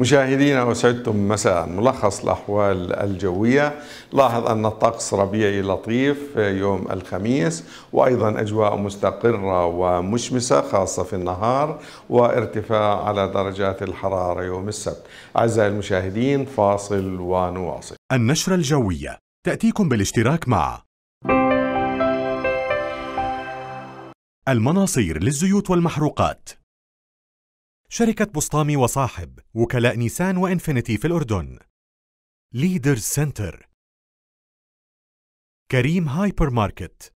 مشاهدينا وسعدتم مساء ملخص الأحوال الجوية لاحظ أن الطقس ربيعي لطيف يوم الخميس وأيضا أجواء مستقرة ومشمسة خاصة في النهار وارتفاع على درجات الحرارة يوم السبت أعزائي المشاهدين فاصل ونواصل النشرة الجوية تأتيكم بالاشتراك مع المناصير للزيوت والمحروقات شركة بسطامي وصاحب وكلاء نيسان وإنفينيتي في الأردن ليدرز سنتر كريم هايبر ماركت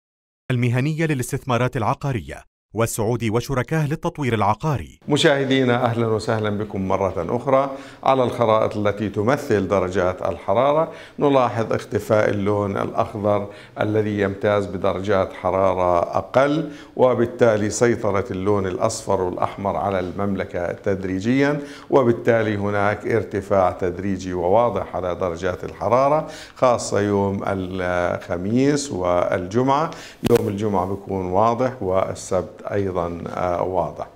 المهنية للاستثمارات العقارية والسعودي وشركاه للتطوير العقاري مشاهدينا أهلا وسهلا بكم مرة أخرى على الخرائط التي تمثل درجات الحرارة نلاحظ اختفاء اللون الأخضر الذي يمتاز بدرجات حرارة أقل وبالتالي سيطرة اللون الأصفر والأحمر على المملكة تدريجيا وبالتالي هناك ارتفاع تدريجي وواضح على درجات الحرارة خاصة يوم الخميس والجمعة يوم الجمعة بيكون واضح والسبت أيضا آه، واضح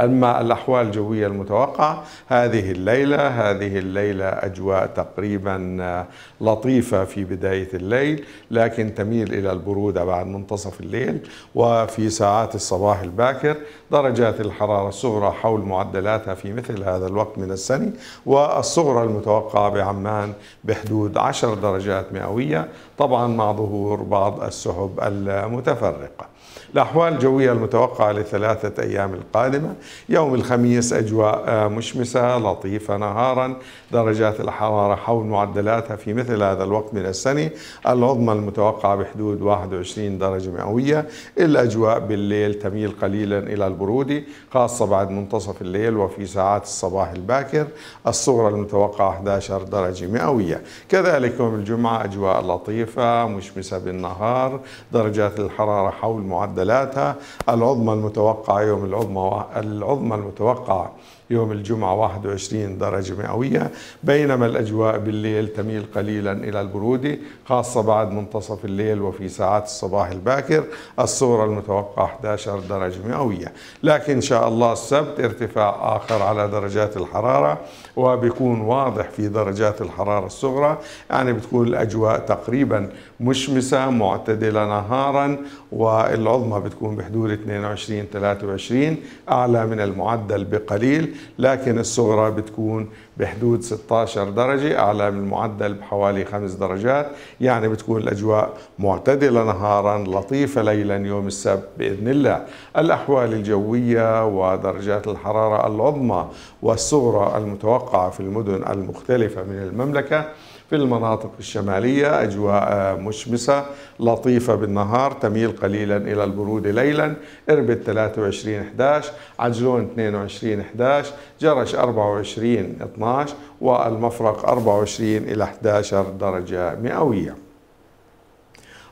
أما الأحوال الجوية المتوقعة هذه الليلة هذه الليلة أجواء تقريبا آه، لطيفة في بداية الليل لكن تميل إلى البرودة بعد منتصف الليل وفي ساعات الصباح الباكر درجات الحرارة الصغرى حول معدلاتها في مثل هذا الوقت من السنة والصغرى المتوقعة بعمان بحدود 10 درجات مئوية طبعا مع ظهور بعض السحب المتفرقة الأحوال الجوية المتوقعة لثلاثة أيام القادمة يوم الخميس أجواء آه، مشمسة لطيفة نهارا درجات الحرارة حول معدلاتها في مثل هذا الوقت من السنة العظمى المتوقعة بحدود 21 درجة مئوية الأجواء بالليل تميل قليلا إلى البرودة خاصة بعد منتصف الليل وفي ساعات الصباح الباكر الصغرى المتوقعة 11 درجة مئوية كذلك يوم الجمعة أجواء لطيفة مشمسة بالنهار درجات الحرارة حول معدلاتها العظمى المتوقعة يوم العظمى العظمى المتوقع يوم الجمعة 21 درجة مئوية بينما الأجواء بالليل تميل قليلا إلى البرودة خاصة بعد منتصف الليل وفي ساعات الصباح الباكر الصورة المتوقعة 11 درجة مئوية لكن إن شاء الله السبت ارتفاع آخر على درجات الحرارة وبيكون واضح في درجات الحرارة الصغرى يعني بتكون الأجواء تقريبا مشمسة معتدلة نهارا والعظمى بتكون بحدود 22 23 أعلى من المعدل بقليل لكن الصغرى بتكون بحدود 16 درجة أعلى من المعدل بحوالي 5 درجات يعني بتكون الأجواء معتدلة نهارا لطيفة ليلا يوم السبت بإذن الله الأحوال الجوية ودرجات الحرارة العظمى والصغرى المتوقعة في المدن المختلفة من المملكة في المناطق الشمالية أجواء مشمسة لطيفة بالنهار تميل قليلا إلى البرودة ليلا إربد 23 11 عجلون 22 11 جرش 24 12 12 والمفرق 24 إلى 11 درجة مئوية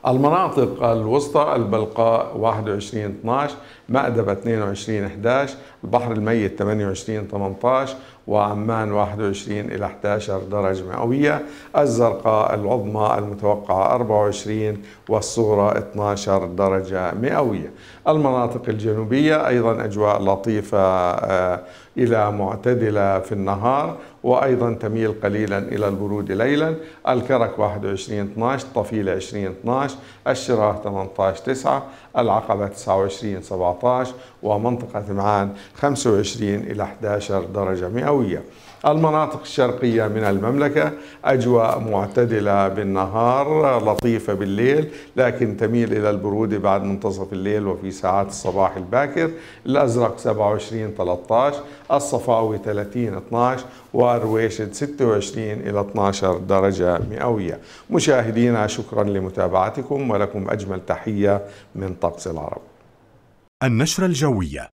المناطق الوسطى البلقاء 21 12 مأدبة 22 11 البحر الميت 28 18 وعمان 21 إلى 11 درجة مئوية الزرقاء العظمى المتوقعة 24 والصغرى 12 درجة مئوية المناطق الجنوبية أيضا أجواء لطيفة آه، إلى معتدلة في النهار وأيضا تميل قليلا إلى البرود ليلا الكرك 21 12 طفيله 20 12 الشراه 18 9 العقبة 29 17 ومنطقة معان 25 إلى 11 درجة مئوية المناطق الشرقية من المملكة أجواء معتدلة بالنهار لطيفة بالليل لكن تميل إلى البرودة بعد منتصف الليل وفي ساعات الصباح الباكر الأزرق 27 13 الصفاوي 30 12 وارويشد 26 إلى 12 درجة مئوية مشاهدينا شكرا لمتابعتكم ولكم أجمل تحية من طقس العرب النشرة الجوية